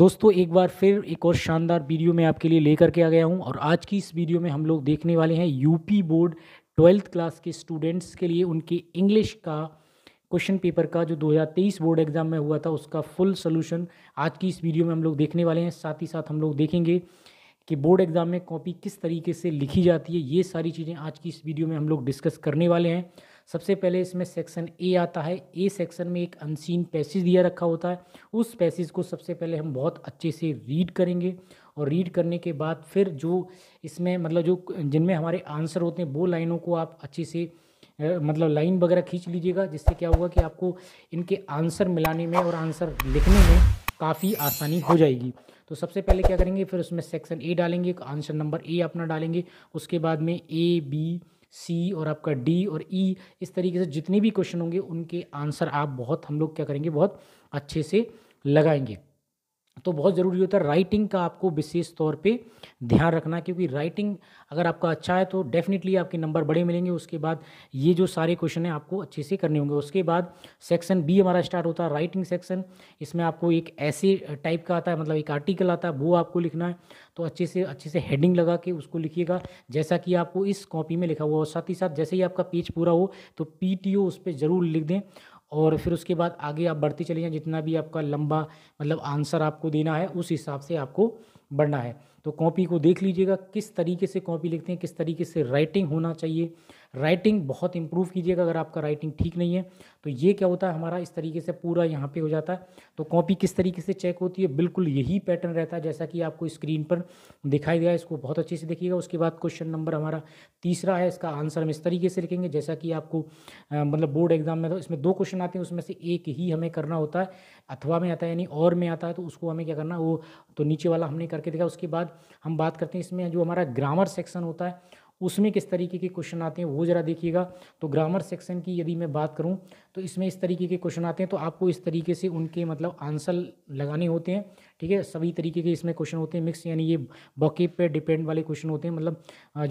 दोस्तों एक बार फिर एक और शानदार वीडियो में आपके लिए लेकर के आ गया हूँ और आज की इस वीडियो में हम लोग देखने वाले हैं यूपी बोर्ड ट्वेल्थ क्लास के स्टूडेंट्स के लिए उनके इंग्लिश का क्वेश्चन पेपर का जो 2023 बोर्ड एग्ज़ाम में हुआ था उसका फुल सोल्यूशन आज की इस वीडियो में हम लोग देखने वाले हैं साथ ही साथ हम लोग देखेंगे कि बोर्ड एग्ज़ाम में कॉपी किस तरीके से लिखी जाती है ये सारी चीज़ें आज की इस वीडियो में हम लोग डिस्कस करने वाले हैं सबसे पहले इसमें सेक्शन ए आता है ए सेक्शन में एक अनसीन पैसेज दिया रखा होता है उस पैसेज को सबसे पहले हम बहुत अच्छे से रीड करेंगे और रीड करने के बाद फिर जो इसमें मतलब जो जिनमें हमारे आंसर होते हैं वो लाइनों को आप अच्छे से मतलब लाइन वगैरह खींच लीजिएगा जिससे क्या होगा कि आपको इनके आंसर मिलाने में और आंसर लिखने में काफ़ी आसानी हो जाएगी तो सबसे पहले क्या करेंगे फिर उसमें सेक्शन ए डालेंगे आंसर नंबर ए अपना डालेंगे उसके बाद में ए बी सी और आपका डी और ई e, इस तरीके से जितने भी क्वेश्चन होंगे उनके आंसर आप बहुत हम लोग क्या करेंगे बहुत अच्छे से लगाएंगे तो बहुत ज़रूरी होता है राइटिंग का आपको विशेष तौर पे ध्यान रखना क्योंकि राइटिंग अगर आपका अच्छा है तो डेफिनेटली आपके नंबर बड़े मिलेंगे उसके बाद ये जो सारे क्वेश्चन हैं आपको अच्छे से करने होंगे उसके बाद सेक्शन बी हमारा स्टार्ट होता है राइटिंग सेक्शन इसमें आपको एक ऐसे टाइप का आता है मतलब एक आर्टिकल आता है वो आपको लिखना है तो अच्छे से अच्छे से हेडिंग लगा के उसको लिखिएगा जैसा कि आपको इस कॉपी में लिखा हुआ और साथ ही साथ जैसे ही आपका पेज पूरा हो तो पी टी ओ उस पर ज़रूर लिख दें और फिर उसके बाद आगे आप बढ़ते चले जाएँ जितना भी आपका लंबा मतलब आंसर आपको देना है उस हिसाब से आपको बढ़ना है तो कॉपी को देख लीजिएगा किस तरीके से कॉपी लिखते हैं किस तरीके से राइटिंग होना चाहिए राइटिंग बहुत इंप्रूव कीजिएगा अगर आपका राइटिंग ठीक नहीं है तो ये क्या होता है हमारा इस तरीके से पूरा यहाँ पे हो जाता है तो कॉपी किस तरीके से चेक होती है बिल्कुल यही पैटर्न रहता है जैसा कि आपको स्क्रीन पर दिखाई दिया इसको बहुत अच्छे से देखिएगा उसके बाद क्वेश्चन नंबर हमारा तीसरा है इसका आंसर हम इस तरीके से लिखेंगे जैसा कि आपको मतलब बोर्ड एग्जाम में तो इसमें दो क्वेश्चन आते हैं उसमें से एक ही हमें करना होता है अथवा में आता है यानी और में आता है तो उसको हमें क्या करना वो तो नीचे वाला हमने करके देखा उसके बाद हम बात करते हैं इसमें जो हमारा ग्रामर सेक्शन होता है उसमें किस तरीके के क्वेश्चन आते हैं वो ज़रा देखिएगा तो ग्रामर सेक्शन की यदि मैं बात करूँ तो इसमें इस तरीके के क्वेश्चन आते हैं तो आपको इस तरीके से उनके मतलब आंसर लगाने होते हैं ठीक है सभी तरीके के इसमें क्वेश्चन होते हैं मिक्स यानी ये बॉकीब पे डिपेंड वाले क्वेश्चन होते हैं मतलब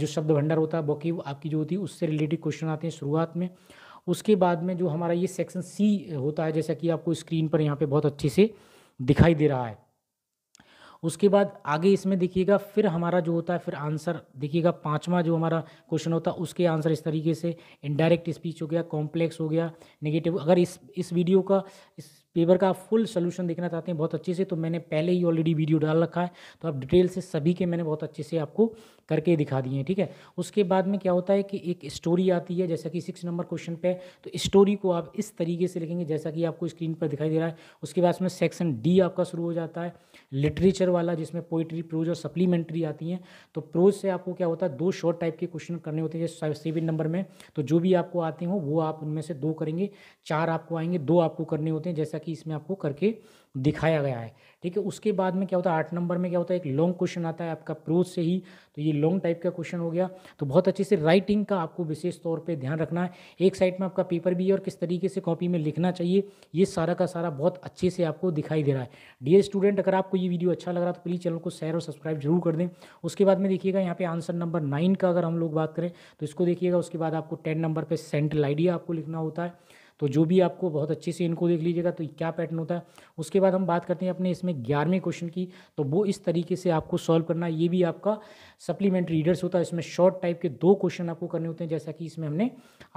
जो शब्द भंडार होता है बॉकीब आपकी जो होती है उससे रिलेटेड क्वेश्चन आते हैं शुरुआत में उसके बाद में जो हमारा ये सेक्शन सी होता है जैसा कि आपको स्क्रीन पर यहाँ पे बहुत अच्छे से दिखाई दे रहा है उसके बाद आगे इसमें देखिएगा फिर हमारा जो होता है फिर आंसर देखिएगा पाँचवा जो हमारा क्वेश्चन होता है उसके आंसर इस तरीके से इनडायरेक्ट स्पीच हो गया कॉम्प्लेक्स हो गया नेगेटिव अगर इस इस वीडियो का इस पेपर का फुल सोल्यूशन देखना चाहते हैं बहुत अच्छे से तो मैंने पहले ही ऑलरेडी वीडियो डाल रखा है तो आप डिटेल से सभी के मैंने बहुत अच्छे से आपको करके दिखा दिए ठीक है उसके बाद में क्या होता है कि एक स्टोरी आती है जैसा कि सिक्स नंबर क्वेश्चन पे तो स्टोरी को आप इस तरीके से लिखेंगे जैसा कि आपको स्क्रीन पर दिखाई दे रहा है उसके बाद उसमें सेक्शन डी आपका शुरू हो जाता है लिटरेचर वाला जिसमें पोइट्री प्रोज और सप्लीमेंट्री आती हैं तो प्रोज से आपको क्या होता है दो शॉर्ट टाइप के क्वेश्चन करने होते हैं जैसे सेवन नंबर में तो जो भी आपको आते हो वो आप उनमें से दो करेंगे चार आपको आएंगे दो आपको करने होते हैं जैसा कि इसमें आपको करके दिखाया गया है ठीक है उसके बाद में क्या होता है आठ नंबर में क्या होता है एक लॉन्ग क्वेश्चन आता है आपका प्रोज से ही तो ये लॉन्ग टाइप का क्वेश्चन हो गया तो बहुत अच्छे से राइटिंग का आपको विशेष तौर पे ध्यान रखना है एक साइड में आपका पेपर भी है और किस तरीके से कॉपी में लिखना चाहिए ये सारा का सारा बहुत अच्छे से आपको दिखाई दे रहा है डियर स्टूडेंट अगर आपको ये वीडियो अच्छा लग रहा तो प्लीज़ चैनल को शेयर और सब्सक्राइब जरूर कर दें उसके बाद में देखिएगा यहाँ पे आंसर नंबर नाइन का अगर हम लोग बात करें तो इसको देखिएगा उसके बाद आपको टेन नंबर पर सेंट्रल आइडिया आपको लिखना होता है तो जो भी आपको बहुत अच्छे से इनको देख लीजिएगा तो क्या पैटर्न होता है उसके बाद हम बात करते हैं अपने इसमें ग्यारहवें क्वेश्चन की तो वो इस तरीके से आपको सॉल्व करना ये भी आपका सप्लीमेंट्री रीडर्स होता है इसमें शॉर्ट टाइप के दो क्वेश्चन आपको करने होते हैं जैसा कि इसमें हमने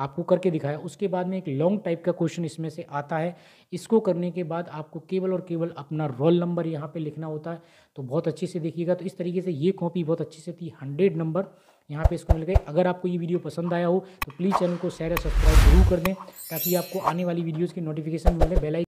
आपको करके दिखाया उसके बाद में एक लॉन्ग टाइप का क्वेश्चन इसमें से आता है इसको करने के बाद आपको केवल और केवल अपना रोल नंबर यहाँ पर लिखना होता है तो बहुत अच्छे से देखिएगा तो इस तरीके से ये कॉपी बहुत अच्छे से थी हंड्रेड नंबर यहाँ पे इसको मिल गए अगर आपको ये वीडियो पसंद आया हो तो प्लीज़ चैनल को शेयर और सब्सक्राइब जरूर कर दें ताकि आपको आने वाली वीडियोज़ की नोटिफिकेशन मिले बेलाइक